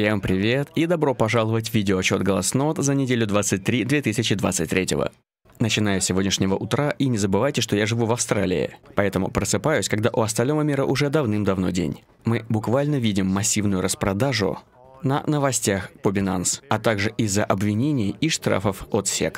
Всем привет и добро пожаловать в видеоотчет Голоснот за неделю 23 2023. Начиная с сегодняшнего утра и не забывайте, что я живу в Австралии, поэтому просыпаюсь, когда у остального мира уже давным-давно день. Мы буквально видим массивную распродажу на новостях по Binance, а также из-за обвинений и штрафов от SEC.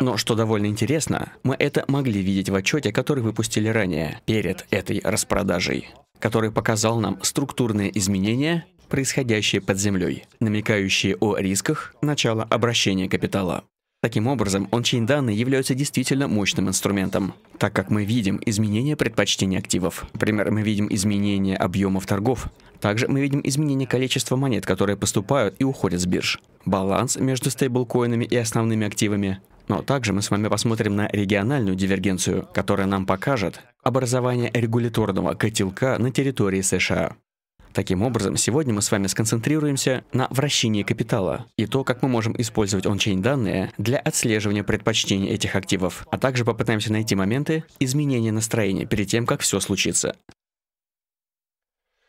Но что довольно интересно, мы это могли видеть в отчете, который выпустили ранее, перед этой распродажей, который показал нам структурные изменения происходящее под землей, намекающие о рисках начала обращения капитала. Таким образом, ончейн-данные являются действительно мощным инструментом, так как мы видим изменения предпочтений активов. Например, мы видим изменения объемов торгов. Также мы видим изменения количества монет, которые поступают и уходят с бирж. Баланс между стейблкоинами и основными активами. Но также мы с вами посмотрим на региональную дивергенцию, которая нам покажет образование регуляторного котелка на территории США. Таким образом, сегодня мы с вами сконцентрируемся на вращении капитала и то, как мы можем использовать ончейн-данные для отслеживания предпочтений этих активов, а также попытаемся найти моменты изменения настроения перед тем, как все случится.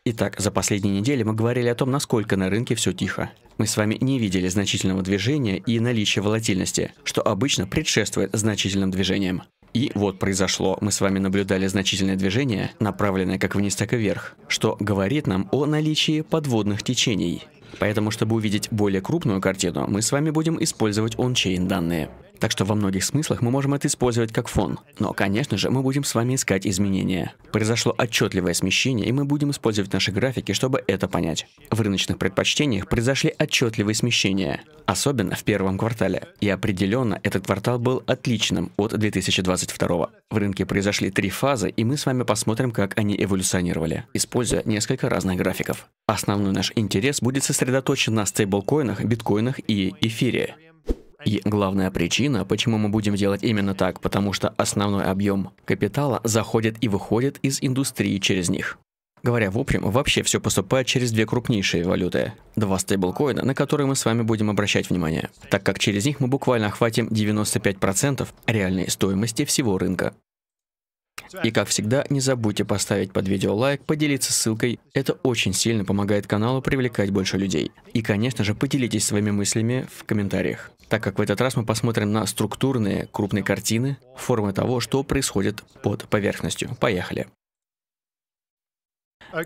Итак, за последние недели мы говорили о том, насколько на рынке все тихо. Мы с вами не видели значительного движения и наличия волатильности, что обычно предшествует значительным движениям. И вот произошло. Мы с вами наблюдали значительное движение, направленное как вниз, так и вверх, что говорит нам о наличии подводных течений. Поэтому, чтобы увидеть более крупную картину, мы с вами будем использовать ончейн данные. Так что во многих смыслах мы можем это использовать как фон. Но, конечно же, мы будем с вами искать изменения. Произошло отчетливое смещение, и мы будем использовать наши графики, чтобы это понять. В рыночных предпочтениях произошли отчетливые смещения, особенно в первом квартале. И определенно этот квартал был отличным от 2022. В рынке произошли три фазы, и мы с вами посмотрим, как они эволюционировали, используя несколько разных графиков. Основной наш интерес будет сосредоточен на стейблкоинах, биткоинах и эфире. И главная причина, почему мы будем делать именно так, потому что основной объем капитала заходит и выходит из индустрии через них. Говоря в общем, вообще все поступает через две крупнейшие валюты. Два стейблкоина, на которые мы с вами будем обращать внимание, так как через них мы буквально охватим 95% реальной стоимости всего рынка. И как всегда, не забудьте поставить под видео лайк, поделиться ссылкой. Это очень сильно помогает каналу привлекать больше людей. И, конечно же, поделитесь своими мыслями в комментариях так как в этот раз мы посмотрим на структурные крупные картины, формы того, что происходит под поверхностью. Поехали.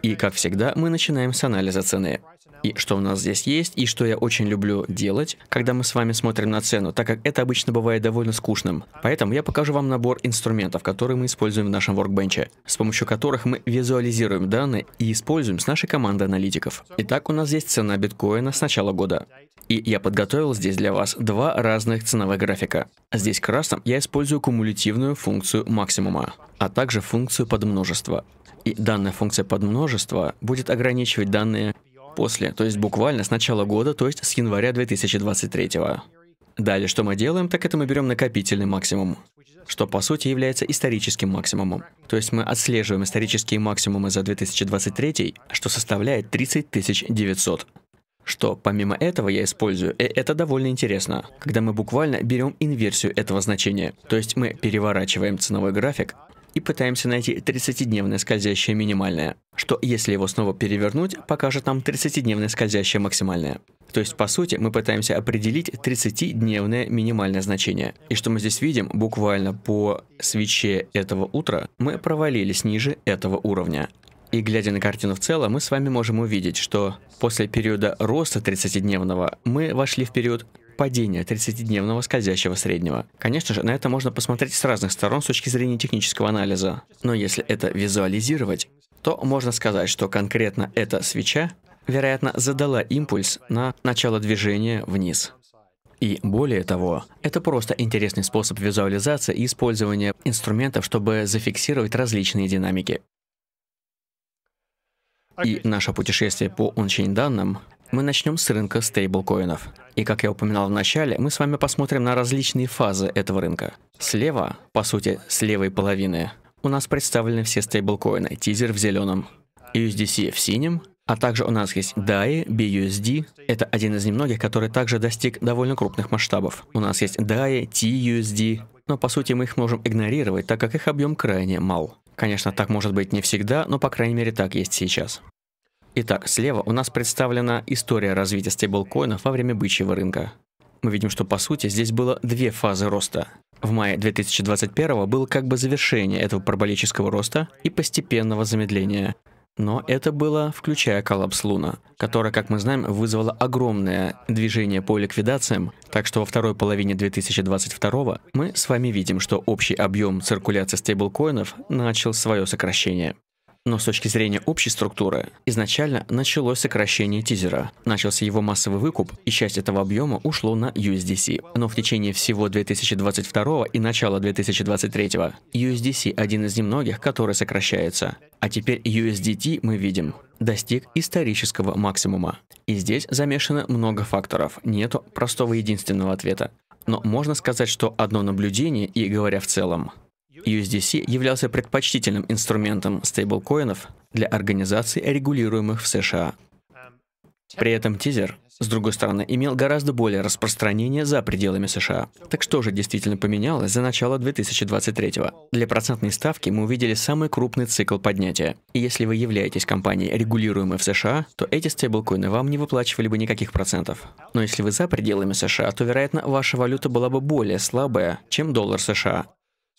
И, как всегда, мы начинаем с анализа цены. И что у нас здесь есть, и что я очень люблю делать, когда мы с вами смотрим на цену, так как это обычно бывает довольно скучным. Поэтому я покажу вам набор инструментов, которые мы используем в нашем воркбенче, с помощью которых мы визуализируем данные и используем с нашей командой аналитиков. Итак, у нас есть цена биткоина с начала года. И я подготовил здесь для вас два разных ценовых графика. Здесь красным я использую кумулятивную функцию максимума, а также функцию подмножества. И данная функция подмножества будет ограничивать данные после, то есть буквально с начала года, то есть с января 2023. Далее, что мы делаем, так это мы берем накопительный максимум, что по сути является историческим максимумом. То есть мы отслеживаем исторические максимумы за 2023, что составляет 30 900 что помимо этого я использую, и э, это довольно интересно, когда мы буквально берем инверсию этого значения, то есть мы переворачиваем ценовой график и пытаемся найти 30-дневное скользящее минимальное, что если его снова перевернуть, покажет нам 30-дневное скользящее максимальное. То есть, по сути, мы пытаемся определить 30-дневное минимальное значение. И что мы здесь видим, буквально по свече этого утра мы провалились ниже этого уровня. И глядя на картину в целом, мы с вами можем увидеть, что после периода роста 30-дневного мы вошли в период падения 30-дневного скользящего среднего. Конечно же, на это можно посмотреть с разных сторон с точки зрения технического анализа. Но если это визуализировать, то можно сказать, что конкретно эта свеча, вероятно, задала импульс на начало движения вниз. И более того, это просто интересный способ визуализации и использования инструментов, чтобы зафиксировать различные динамики и наше путешествие по ончейн данным, мы начнем с рынка стейблкоинов. И как я упоминал в начале, мы с вами посмотрим на различные фазы этого рынка. Слева, по сути, с левой половины, у нас представлены все стейблкоины, тизер в зеленом, USDC в синем, а также у нас есть DAI, BUSD. Это один из немногих, который также достиг довольно крупных масштабов. У нас есть DAI, TUSD, но по сути мы их можем игнорировать, так как их объем крайне мал. Конечно, так может быть не всегда, но по крайней мере так есть сейчас. Итак, слева у нас представлена история развития стейблкоинов во время бычьего рынка. Мы видим, что по сути здесь было две фазы роста. В мае 2021 было как бы завершение этого параболического роста и постепенного замедления, но это было, включая коллапс Луна, которая, как мы знаем, вызвала огромное движение по ликвидациям, так что во второй половине 2022 мы с вами видим, что общий объем циркуляции стейблкоинов начал свое сокращение. Но с точки зрения общей структуры, изначально началось сокращение тизера. Начался его массовый выкуп, и часть этого объема ушло на USDC. Но в течение всего 2022 и начала 2023 USDC один из немногих, который сокращается. А теперь USDT мы видим достиг исторического максимума. И здесь замешано много факторов, нету простого единственного ответа. Но можно сказать, что одно наблюдение и говоря в целом – USDC являлся предпочтительным инструментом стейблкоинов для организаций, регулируемых в США. При этом тизер, с другой стороны, имел гораздо более распространение за пределами США. Так что же действительно поменялось за начало 2023-го? Для процентной ставки мы увидели самый крупный цикл поднятия. И если вы являетесь компанией, регулируемой в США, то эти стейблкоины вам не выплачивали бы никаких процентов. Но если вы за пределами США, то, вероятно, ваша валюта была бы более слабая, чем доллар США.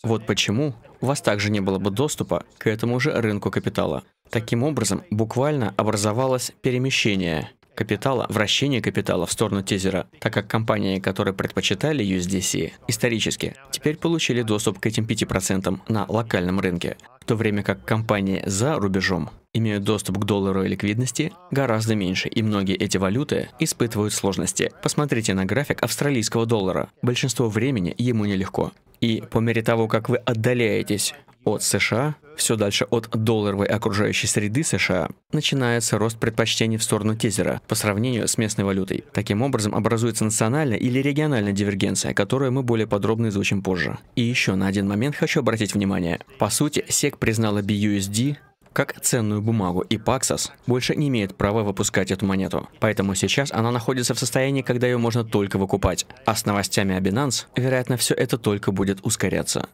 Вот почему у вас также не было бы доступа к этому же рынку капитала. Таким образом, буквально образовалось перемещение капитала, вращение капитала в сторону тизера, так как компании, которые предпочитали USDC исторически, теперь получили доступ к этим 5% на локальном рынке то время как компании за рубежом имеют доступ к доллару и ликвидности гораздо меньше, и многие эти валюты испытывают сложности. Посмотрите на график австралийского доллара. Большинство времени ему нелегко. И по мере того, как вы отдаляетесь от США, все дальше от долларовой окружающей среды США начинается рост предпочтений в сторону тезера по сравнению с местной валютой. Таким образом образуется национальная или региональная дивергенция, которую мы более подробно изучим позже. И еще на один момент хочу обратить внимание. По сути, SEC признала BUSD как ценную бумагу, и Paxos больше не имеет права выпускать эту монету. Поэтому сейчас она находится в состоянии, когда ее можно только выкупать. А с новостями о Binance, вероятно, все это только будет ускоряться.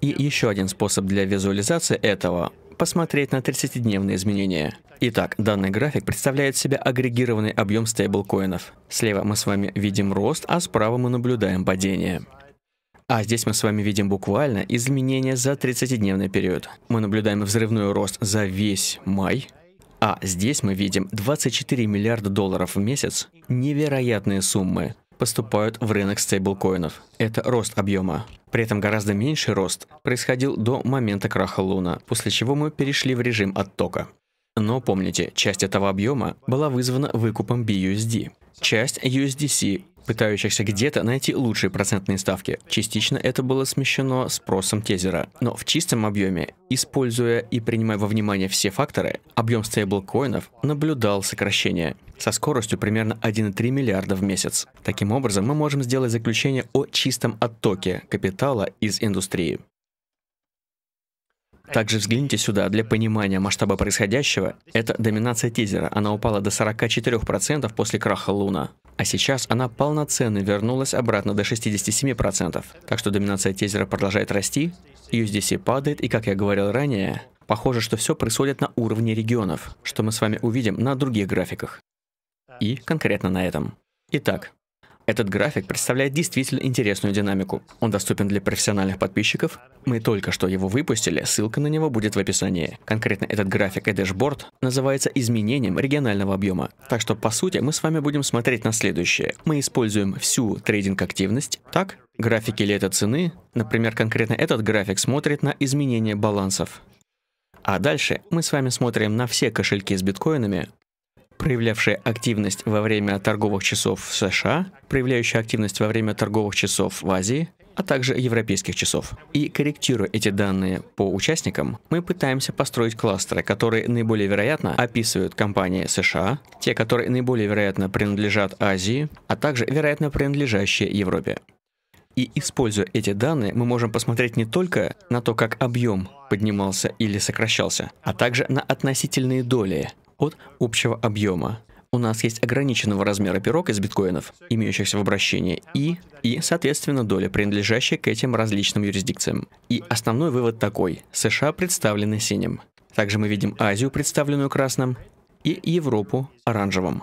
И еще один способ для визуализации этого — посмотреть на 30-дневные изменения. Итак, данный график представляет себе агрегированный объем стейблкоинов. Слева мы с вами видим рост, а справа мы наблюдаем падение. А здесь мы с вами видим буквально изменения за 30-дневный период. Мы наблюдаем взрывной рост за весь май, а здесь мы видим 24 миллиарда долларов в месяц. Невероятные суммы поступают в рынок стейблкоинов. Это рост объема. При этом гораздо меньший рост происходил до момента краха Луна, после чего мы перешли в режим оттока. Но помните, часть этого объема была вызвана выкупом BUSD. Часть USDC пытающихся где-то найти лучшие процентные ставки. Частично это было смещено спросом тезера. Но в чистом объеме, используя и принимая во внимание все факторы, объем стейблкоинов наблюдал сокращение со скоростью примерно 1,3 миллиарда в месяц. Таким образом, мы можем сделать заключение о чистом оттоке капитала из индустрии. Также взгляните сюда для понимания масштаба происходящего. Это доминация тизера. Она упала до 44% после краха Луна. А сейчас она полноценно вернулась обратно до 67%. Так что доминация тизера продолжает расти, USDC падает, и как я говорил ранее, похоже, что все происходит на уровне регионов, что мы с вами увидим на других графиках. И конкретно на этом. Итак, этот график представляет действительно интересную динамику. Он доступен для профессиональных подписчиков. Мы только что его выпустили, ссылка на него будет в описании. Конкретно этот график и дэшборд называется изменением регионального объема. Так что по сути мы с вами будем смотреть на следующее. Мы используем всю трейдинг-активность, так? Графики лета цены, например, конкретно этот график смотрит на изменение балансов. А дальше мы с вами смотрим на все кошельки с биткоинами, проявлявшая активность во время торговых часов в США, проявляющая активность во время торговых часов в Азии, а также европейских часов. И корректируя эти данные по участникам, мы пытаемся построить кластеры, которые наиболее вероятно описывают компании США, те, которые наиболее вероятно принадлежат Азии, а также вероятно принадлежащие Европе. И используя эти данные, мы можем посмотреть не только на то, как объем поднимался или сокращался, а также на относительные доли, от общего объема. У нас есть ограниченного размера пирог из биткоинов, имеющихся в обращении, и, и, соответственно, доля, принадлежащая к этим различным юрисдикциям. И основной вывод такой. США представлены синим. Также мы видим Азию, представленную красным, и Европу оранжевым.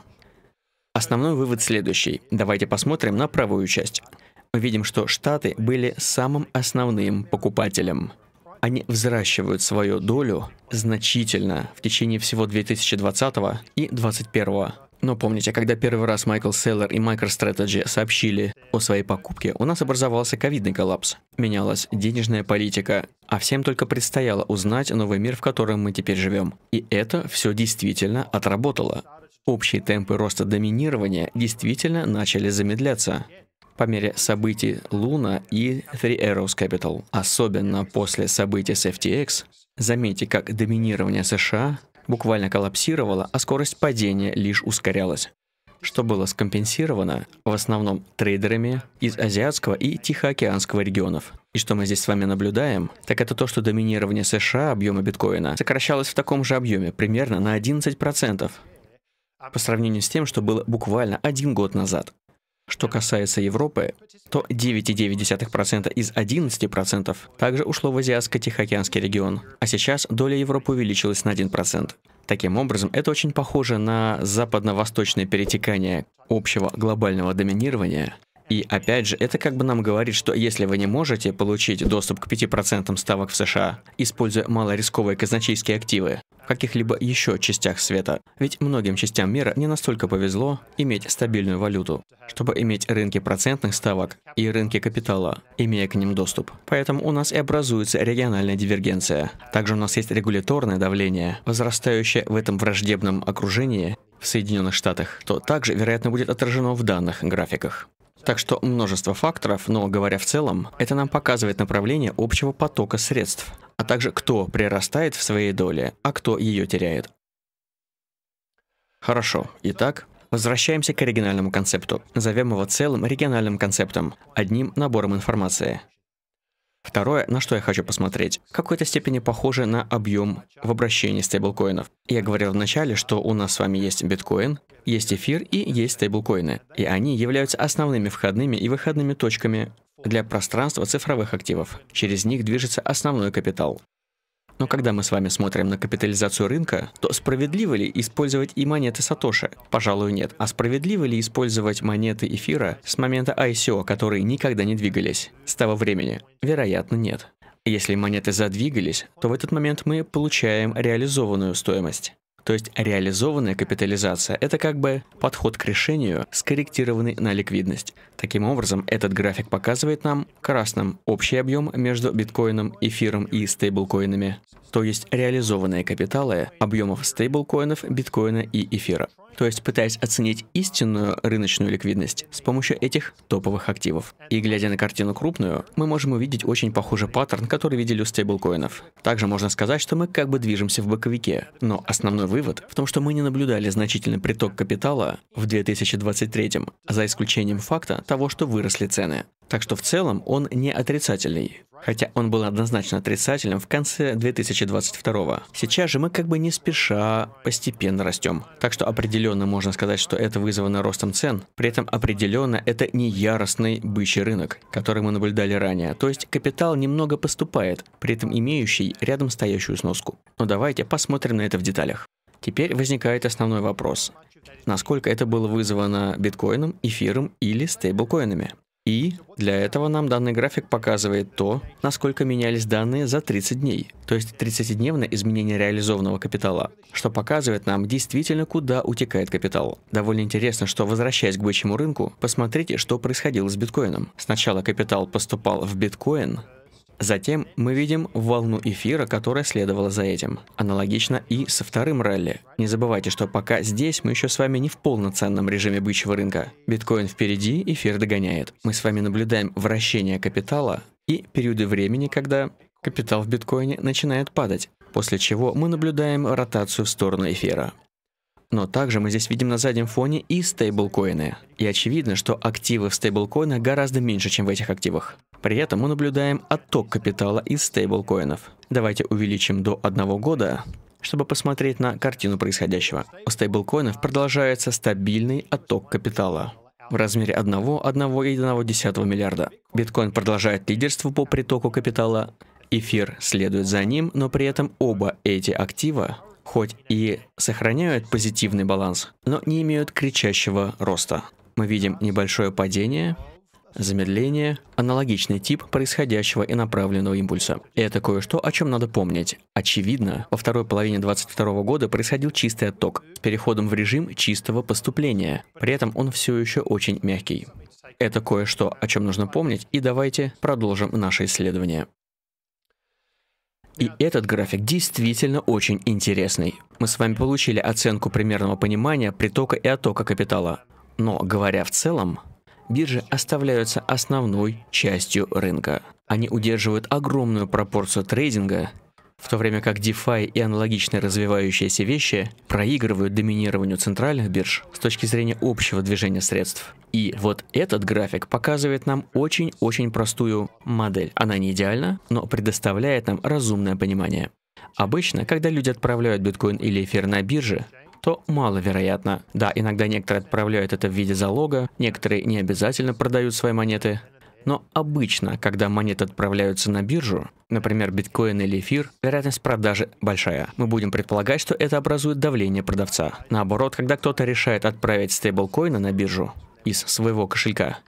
Основной вывод следующий. Давайте посмотрим на правую часть. Мы видим, что Штаты были самым основным покупателем – они взращивают свою долю значительно в течение всего 2020 и 2021. Но помните, когда первый раз Майкл Селлер и MicroStrategy сообщили о своей покупке, у нас образовался ковидный коллапс. Менялась денежная политика, а всем только предстояло узнать новый мир, в котором мы теперь живем. И это все действительно отработало. Общие темпы роста доминирования действительно начали замедляться по мере событий Луна и Three Arrows Capital, особенно после событий с FTX, заметьте, как доминирование США буквально коллапсировало, а скорость падения лишь ускорялась что было скомпенсировано в основном трейдерами из азиатского и тихоокеанского регионов. И что мы здесь с вами наблюдаем, так это то, что доминирование США объема биткоина сокращалось в таком же объеме, примерно на 11%, по сравнению с тем, что было буквально один год назад. Что касается Европы, то 9,9% из 11% также ушло в Азиатско-Тихоокеанский регион, а сейчас доля Европы увеличилась на 1%. Таким образом, это очень похоже на западно-восточное перетекание общего глобального доминирования. И опять же, это как бы нам говорит, что если вы не можете получить доступ к 5% ставок в США, используя малорисковые казначейские активы, каких-либо еще частях света. Ведь многим частям мира не настолько повезло иметь стабильную валюту, чтобы иметь рынки процентных ставок и рынки капитала, имея к ним доступ. Поэтому у нас и образуется региональная дивергенция. Также у нас есть регуляторное давление, возрастающее в этом враждебном окружении в Соединенных Штатах, то также, вероятно, будет отражено в данных графиках. Так что множество факторов, но говоря в целом, это нам показывает направление общего потока средств, а также кто прирастает в своей доле, а кто ее теряет. Хорошо, итак, возвращаемся к оригинальному концепту. назовем его целым региональным концептом, одним набором информации. Второе, на что я хочу посмотреть, в какой-то степени похоже на объем в обращении стейблкоинов. Я говорил вначале, что у нас с вами есть биткоин, есть эфир и есть стейблкоины. И они являются основными входными и выходными точками для пространства цифровых активов. Через них движется основной капитал. Но когда мы с вами смотрим на капитализацию рынка, то справедливо ли использовать и монеты Сатоши? Пожалуй, нет. А справедливо ли использовать монеты эфира с момента ICO, которые никогда не двигались? С того времени? Вероятно, нет. Если монеты задвигались, то в этот момент мы получаем реализованную стоимость. То есть реализованная капитализация – это как бы подход к решению, скорректированный на ликвидность. Таким образом, этот график показывает нам красным общий объем между биткоином, эфиром и стейблкоинами то есть реализованные капиталы объемов стейблкоинов, биткоина и эфира. То есть пытаясь оценить истинную рыночную ликвидность с помощью этих топовых активов. И глядя на картину крупную, мы можем увидеть очень похожий паттерн, который видели у стейблкоинов. Также можно сказать, что мы как бы движемся в боковике, но основной вывод в том, что мы не наблюдали значительный приток капитала в 2023, за исключением факта того, что выросли цены. Так что в целом он не отрицательный. Хотя он был однозначно отрицательным в конце 2022 -го. Сейчас же мы как бы не спеша постепенно растем. Так что определенно можно сказать, что это вызвано ростом цен. При этом определенно это не яростный бычий рынок, который мы наблюдали ранее. То есть капитал немного поступает, при этом имеющий рядом стоящую сноску. Но давайте посмотрим на это в деталях. Теперь возникает основной вопрос. Насколько это было вызвано биткоином, эфиром или стейблкоинами? И для этого нам данный график показывает то, насколько менялись данные за 30 дней, то есть 30-дневное изменение реализованного капитала, что показывает нам действительно, куда утекает капитал. Довольно интересно, что возвращаясь к бычьему рынку, посмотрите, что происходило с биткоином. Сначала капитал поступал в биткоин, Затем мы видим волну эфира, которая следовала за этим. Аналогично и со вторым ралли. Не забывайте, что пока здесь мы еще с вами не в полноценном режиме бычьего рынка. Биткоин впереди, эфир догоняет. Мы с вами наблюдаем вращение капитала и периоды времени, когда капитал в биткоине начинает падать, после чего мы наблюдаем ротацию в сторону эфира. Но также мы здесь видим на заднем фоне и стейблкоины. И очевидно, что активы в стейблкоинах гораздо меньше, чем в этих активах. При этом мы наблюдаем отток капитала из стейблкоинов. Давайте увеличим до одного года, чтобы посмотреть на картину происходящего. У стейблкоинов продолжается стабильный отток капитала в размере 1,1 миллиарда. Биткоин продолжает лидерство по притоку капитала, эфир следует за ним, но при этом оба эти актива хоть и сохраняют позитивный баланс, но не имеют кричащего роста. Мы видим небольшое падение, замедление, аналогичный тип происходящего и направленного импульса. это кое-что, о чем надо помнить. Очевидно, во второй половине 2022 года происходил чистый отток с переходом в режим чистого поступления. При этом он все еще очень мягкий. Это кое-что, о чем нужно помнить, и давайте продолжим наше исследование. И этот график действительно очень интересный. Мы с вами получили оценку примерного понимания притока и оттока капитала. Но, говоря в целом, биржи оставляются основной частью рынка. Они удерживают огромную пропорцию трейдинга в то время как DeFi и аналогичные развивающиеся вещи проигрывают доминированию центральных бирж с точки зрения общего движения средств. И вот этот график показывает нам очень-очень простую модель. Она не идеальна, но предоставляет нам разумное понимание. Обычно, когда люди отправляют биткоин или эфир на бирже, то маловероятно. Да, иногда некоторые отправляют это в виде залога, некоторые не обязательно продают свои монеты, но обычно, когда монеты отправляются на биржу, например, биткоин или эфир, вероятность продажи большая. Мы будем предполагать, что это образует давление продавца. Наоборот, когда кто-то решает отправить стейблкоины на биржу из своего кошелька,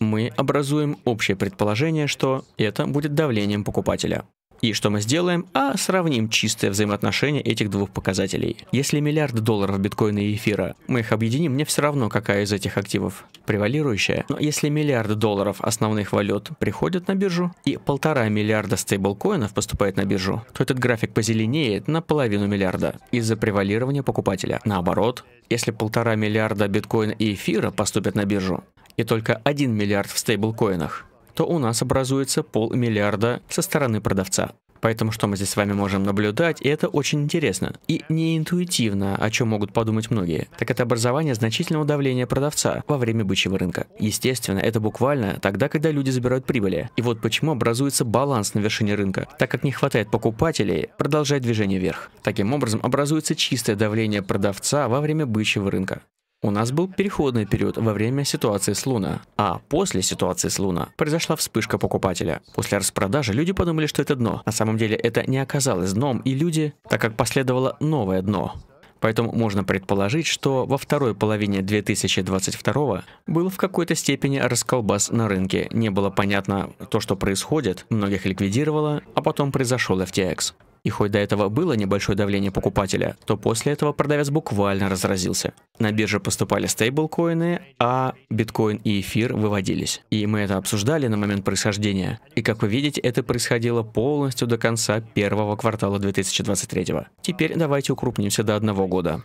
мы образуем общее предположение, что это будет давлением покупателя. И что мы сделаем? А сравним чистое взаимоотношение этих двух показателей. Если миллиард долларов биткоина и эфира, мы их объединим, мне все равно, какая из этих активов превалирующая. Но если миллиард долларов основных валют приходят на биржу и полтора миллиарда стейблкоинов поступает на биржу, то этот график позеленеет на половину миллиарда из-за превалирования покупателя. Наоборот, если полтора миллиарда биткоина и эфира поступят на биржу, и только 1 миллиард в стейблкоинах, то у нас образуется полмиллиарда со стороны продавца. Поэтому что мы здесь с вами можем наблюдать, и это очень интересно. И не интуитивно, о чем могут подумать многие, так это образование значительного давления продавца во время бычьего рынка. Естественно, это буквально тогда, когда люди забирают прибыли. И вот почему образуется баланс на вершине рынка, так как не хватает покупателей продолжать движение вверх. Таким образом, образуется чистое давление продавца во время бычьего рынка. У нас был переходный период во время ситуации с Луна, а после ситуации с Луна произошла вспышка покупателя. После распродажи люди подумали, что это дно. На самом деле это не оказалось дном, и люди, так как последовало новое дно. Поэтому можно предположить, что во второй половине 2022 был в какой-то степени расколбас на рынке. Не было понятно то, что происходит, многих ликвидировало, а потом произошел FTX. И хоть до этого было небольшое давление покупателя, то после этого продавец буквально разразился. На бирже поступали стейблкоины, а биткоин и эфир выводились. И мы это обсуждали на момент происхождения. И как вы видите, это происходило полностью до конца первого квартала 2023. Теперь давайте укрупнимся до одного года.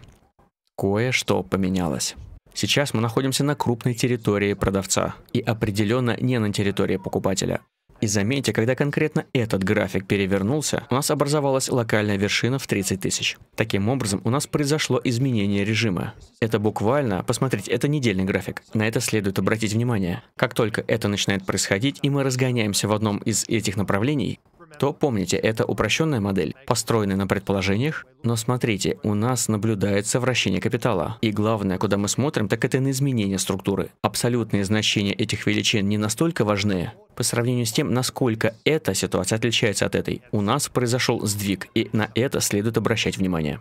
Кое-что поменялось. Сейчас мы находимся на крупной территории продавца и определенно не на территории покупателя. И заметьте, когда конкретно этот график перевернулся, у нас образовалась локальная вершина в 30 тысяч. Таким образом, у нас произошло изменение режима. Это буквально, посмотрите, это недельный график. На это следует обратить внимание. Как только это начинает происходить, и мы разгоняемся в одном из этих направлений, то помните, это упрощенная модель, построенная на предположениях, но смотрите, у нас наблюдается вращение капитала. И главное, куда мы смотрим, так это на изменение структуры. Абсолютные значения этих величин не настолько важны, по сравнению с тем, насколько эта ситуация отличается от этой. У нас произошел сдвиг, и на это следует обращать внимание.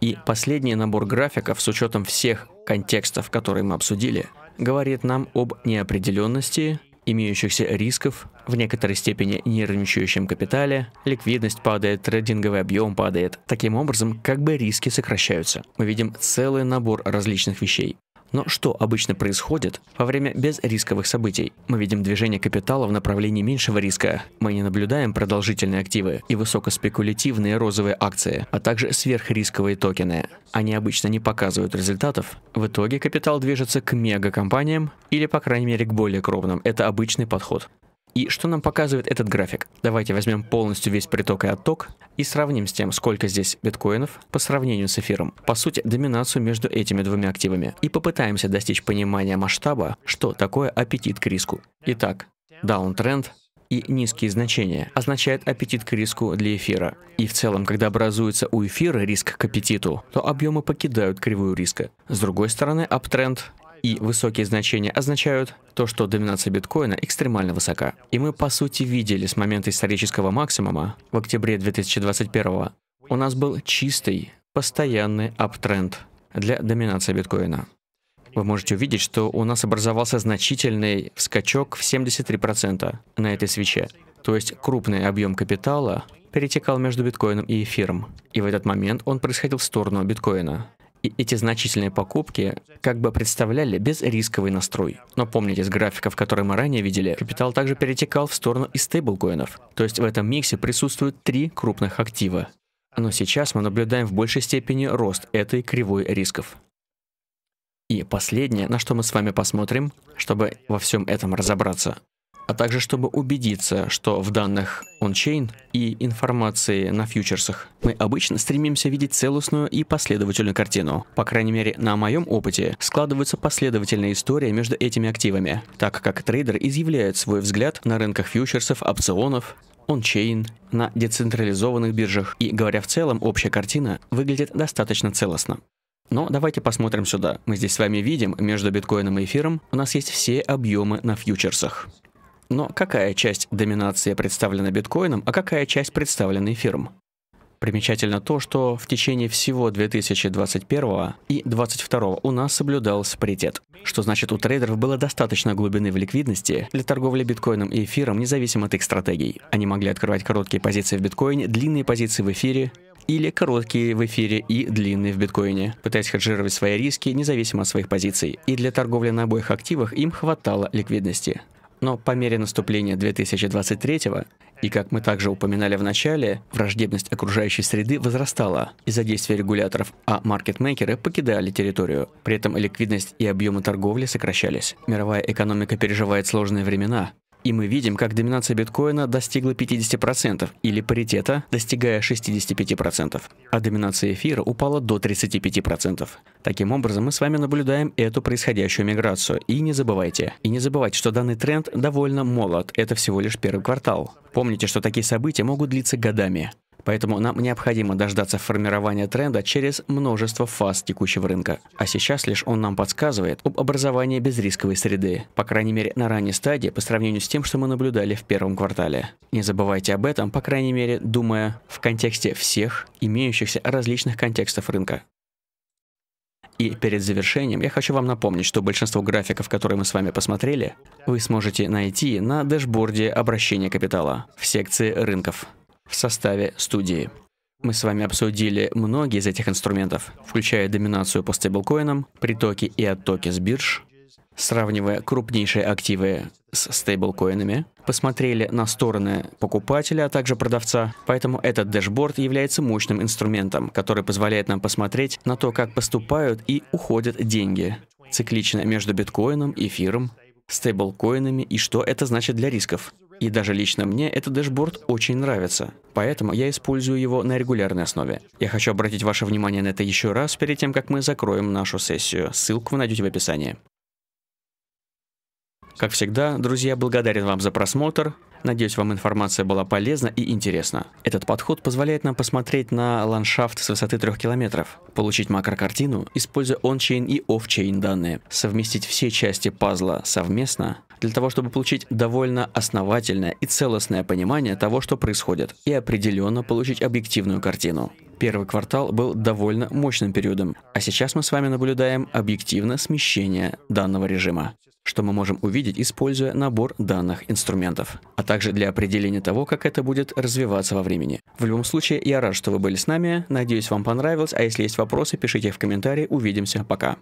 И последний набор графиков с учетом всех контекстов, которые мы обсудили, говорит нам об неопределенности, имеющихся рисков, в некоторой степени нервничающем капитале, ликвидность падает, трейдинговый объем падает. Таким образом, как бы риски сокращаются. Мы видим целый набор различных вещей. Но что обычно происходит во время безрисковых событий? Мы видим движение капитала в направлении меньшего риска. Мы не наблюдаем продолжительные активы и высокоспекулятивные розовые акции, а также сверхрисковые токены. Они обычно не показывают результатов. В итоге капитал движется к мегакомпаниям или, по крайней мере, к более крупным. Это обычный подход. И что нам показывает этот график? Давайте возьмем полностью весь приток и отток и сравним с тем, сколько здесь биткоинов по сравнению с эфиром. По сути, доминацию между этими двумя активами. И попытаемся достичь понимания масштаба, что такое аппетит к риску. Итак, даунтренд и низкие значения означают аппетит к риску для эфира. И в целом, когда образуется у эфира риск к аппетиту, то объемы покидают кривую риска. С другой стороны, аптренд и высокие значения означают то, что доминация биткоина экстремально высока. И мы, по сути, видели с момента исторического максимума в октябре 2021 у нас был чистый, постоянный аптренд для доминации биткоина. Вы можете увидеть, что у нас образовался значительный скачок в 73% на этой свече. То есть крупный объем капитала перетекал между биткоином и эфиром. И в этот момент он происходил в сторону биткоина. И эти значительные покупки как бы представляли безрисковый настрой. Но помните, с графиков, которые мы ранее видели, капитал также перетекал в сторону и стейблкоинов. То есть в этом миксе присутствуют три крупных актива. Но сейчас мы наблюдаем в большей степени рост этой кривой рисков. И последнее, на что мы с вами посмотрим, чтобы во всем этом разобраться, а также чтобы убедиться, что в данных ончейн и информации на фьючерсах мы обычно стремимся видеть целостную и последовательную картину. По крайней мере, на моем опыте складывается последовательная история между этими активами, так как трейдер изъявляет свой взгляд на рынках фьючерсов, опционов, ончейн, на децентрализованных биржах, и, говоря в целом, общая картина выглядит достаточно целостно. Но давайте посмотрим сюда. Мы здесь с вами видим, между биткоином и эфиром у нас есть все объемы на фьючерсах. Но какая часть доминации представлена биткоином, а какая часть представлена эфиром? Примечательно то, что в течение всего 2021 и 2022 у нас соблюдался паритет, что значит у трейдеров было достаточно глубины в ликвидности для торговли биткоином и эфиром, независимо от их стратегий. Они могли открывать короткие позиции в биткоине, длинные позиции в эфире, или короткие в эфире и длинные в биткоине, пытаясь хеджировать свои риски независимо от своих позиций. И для торговли на обоих активах им хватало ликвидности. Но по мере наступления 2023-го, и как мы также упоминали в начале, враждебность окружающей среды возрастала из-за действия регуляторов, а маркетмейкеры покидали территорию. При этом ликвидность и объемы торговли сокращались. Мировая экономика переживает сложные времена, и мы видим, как доминация биткоина достигла 50% или паритета, достигая 65%, а доминация эфира упала до 35%. Таким образом, мы с вами наблюдаем эту происходящую миграцию. И не забывайте, и не забывайте, что данный тренд довольно молод, это всего лишь первый квартал. Помните, что такие события могут длиться годами. Поэтому нам необходимо дождаться формирования тренда через множество фаз текущего рынка. А сейчас лишь он нам подсказывает об образовании безрисковой среды, по крайней мере на ранней стадии по сравнению с тем, что мы наблюдали в первом квартале. Не забывайте об этом, по крайней мере, думая в контексте всех имеющихся различных контекстов рынка. И перед завершением я хочу вам напомнить, что большинство графиков, которые мы с вами посмотрели, вы сможете найти на дэшборде обращения капитала в секции рынков в составе студии. Мы с вами обсудили многие из этих инструментов, включая доминацию по стейблкоинам, притоки и оттоки с бирж, сравнивая крупнейшие активы с стейблкоинами, посмотрели на стороны покупателя, а также продавца. Поэтому этот дэшборд является мощным инструментом, который позволяет нам посмотреть на то, как поступают и уходят деньги циклично между биткоином, эфиром, стейблкоинами и что это значит для рисков. И даже лично мне этот дэшборд очень нравится, поэтому я использую его на регулярной основе. Я хочу обратить ваше внимание на это еще раз перед тем, как мы закроем нашу сессию. Ссылку вы найдете в описании. Как всегда, друзья, благодарен вам за просмотр. Надеюсь, вам информация была полезна и интересна. Этот подход позволяет нам посмотреть на ландшафт с высоты 3 километров, получить макрокартину, используя он-чейн и оф-чейн данные, совместить все части пазла совместно для того, чтобы получить довольно основательное и целостное понимание того, что происходит, и определенно получить объективную картину. Первый квартал был довольно мощным периодом, а сейчас мы с вами наблюдаем объективно смещение данного режима что мы можем увидеть, используя набор данных инструментов, а также для определения того, как это будет развиваться во времени. В любом случае, я рад, что вы были с нами, надеюсь, вам понравилось, а если есть вопросы, пишите их в комментарии, увидимся, пока.